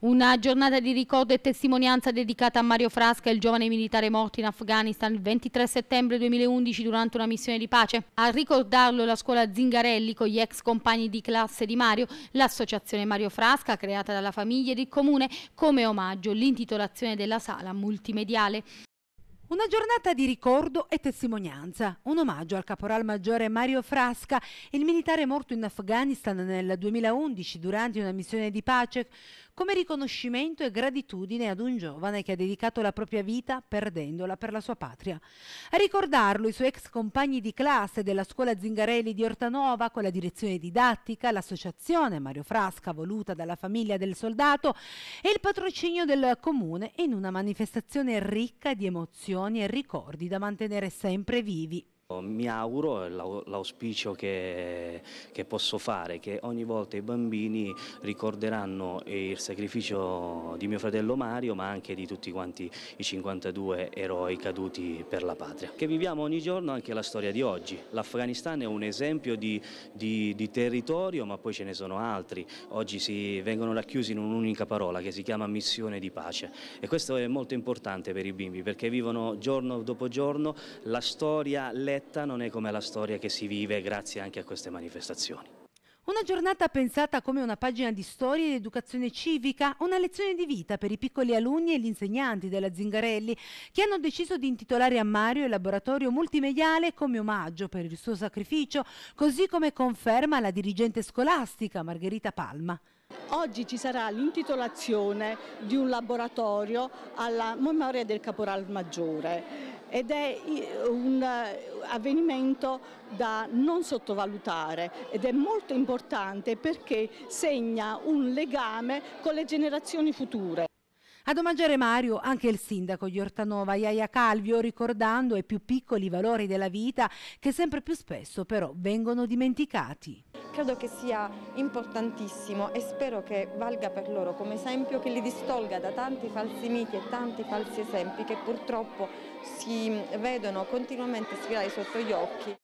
Una giornata di ricordo e testimonianza dedicata a Mario Frasca, il giovane militare morto in Afghanistan il 23 settembre 2011 durante una missione di pace. A ricordarlo la scuola Zingarelli con gli ex compagni di classe di Mario, l'associazione Mario Frasca creata dalla famiglia ed il comune come omaggio l'intitolazione della sala multimediale. Una giornata di ricordo e testimonianza, un omaggio al caporal maggiore Mario Frasca, il militare morto in Afghanistan nel 2011 durante una missione di pace, come riconoscimento e gratitudine ad un giovane che ha dedicato la propria vita perdendola per la sua patria. A ricordarlo i suoi ex compagni di classe della scuola Zingarelli di Ortanova, con la direzione didattica, l'associazione Mario Frasca voluta dalla famiglia del soldato e il patrocinio del comune in una manifestazione ricca di emozioni emozioni e ricordi da mantenere sempre vivi. Oh, mi auguro, è l'auspicio che, che, posso fare, che ogni volta i bambini ricorderanno il sacrificio di mio fratello Mario ma anche di tutti quanti i 52 eroi caduti per la patria. Che viviamo ogni giorno anche la storia di oggi. L'Afghanistan è un esempio di, di, di, territorio ma poi ce ne sono altri. Oggi si vengono racchiusi in un'unica parola che si chiama missione di pace e questo è molto importante per i bimbi perché vivono giorno dopo giorno la storia letta diretta, non è come la storia che si vive grazie anche a queste manifestazioni. Una giornata pensata come una pagina di storia ed educazione civica, una lezione di vita per i piccoli alunni e gli insegnanti della Zingarelli, che hanno deciso di intitolare a Mario il laboratorio multimediale come omaggio per il suo sacrificio, così come conferma la dirigente scolastica Margherita Palma. Oggi ci sarà l'intitolazione di un laboratorio alla memoria del caporal maggiore ed è un eh, avvenimento da non sottovalutare ed è molto importante perché segna un legame con le generazioni future. Ad omaggiare Mario anche il sindaco di Ortanova, Iaia Calvio, ricordando i più piccoli valori della vita che sempre più spesso però vengono dimenticati credo che sia importantissimo e spero che valga per loro come esempio, che li distolga da tanti falsi miti e tanti falsi esempi che purtroppo si vedono continuamente sfilare sotto gli occhi.